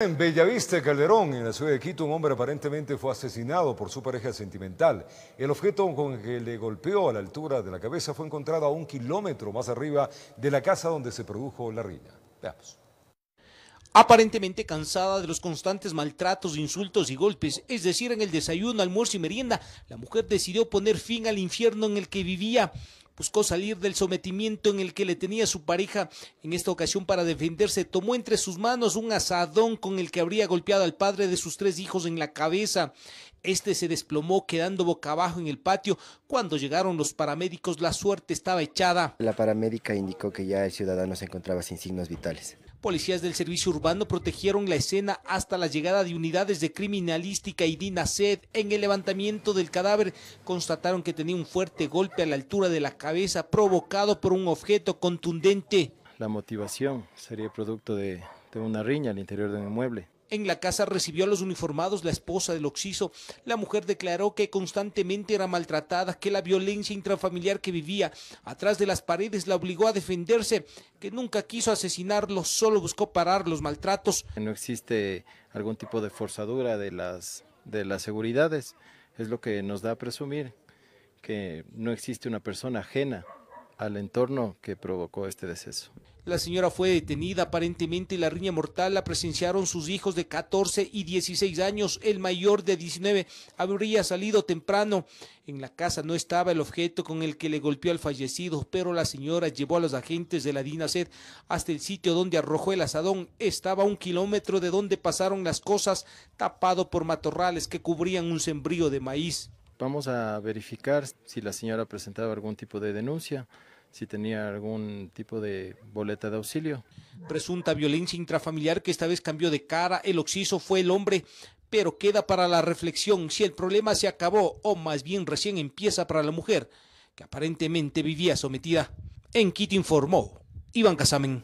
En Bellavista, Calderón, en la ciudad de Quito, un hombre aparentemente fue asesinado por su pareja sentimental. El objeto con el que le golpeó a la altura de la cabeza fue encontrado a un kilómetro más arriba de la casa donde se produjo la riña. Veamos. Aparentemente cansada de los constantes maltratos, insultos y golpes, es decir, en el desayuno, almuerzo y merienda, la mujer decidió poner fin al infierno en el que vivía. Buscó salir del sometimiento en el que le tenía su pareja. En esta ocasión, para defenderse, tomó entre sus manos un asadón con el que habría golpeado al padre de sus tres hijos en la cabeza. Este se desplomó quedando boca abajo en el patio. Cuando llegaron los paramédicos, la suerte estaba echada. La paramédica indicó que ya el ciudadano se encontraba sin signos vitales policías del servicio urbano protegieron la escena hasta la llegada de unidades de criminalística y DINASED. En el levantamiento del cadáver constataron que tenía un fuerte golpe a la altura de la cabeza provocado por un objeto contundente. La motivación sería producto de, una riña al interior de un mueble. En la casa recibió a los uniformados la esposa del occiso. La mujer declaró que constantemente era maltratada, que la violencia intrafamiliar que vivía atrás de las paredes la obligó a defenderse, que nunca quiso asesinarlo, solo buscó parar los maltratos. No existe algún tipo de forzadura de las, de las seguridades, es lo que nos da a presumir que no existe una persona ajena al entorno que provocó este deceso. La señora fue detenida. Aparentemente la riña mortal la presenciaron sus hijos de 14 y 16 años. El mayor de 19 habría salido temprano. En la casa no estaba el objeto con el que le golpeó al fallecido, pero la señora llevó a los agentes de la DINASED hasta el sitio donde arrojó el asadón. Estaba a un kilómetro de donde pasaron las cosas, tapado por matorrales que cubrían un sembrío de maíz. Vamos a verificar si la señora presentaba algún tipo de denuncia si tenía algún tipo de boleta de auxilio. Presunta violencia intrafamiliar que esta vez cambió de cara, el oxiso fue el hombre, pero queda para la reflexión si el problema se acabó o más bien recién empieza para la mujer, que aparentemente vivía sometida. En kit informó Iván Casamen.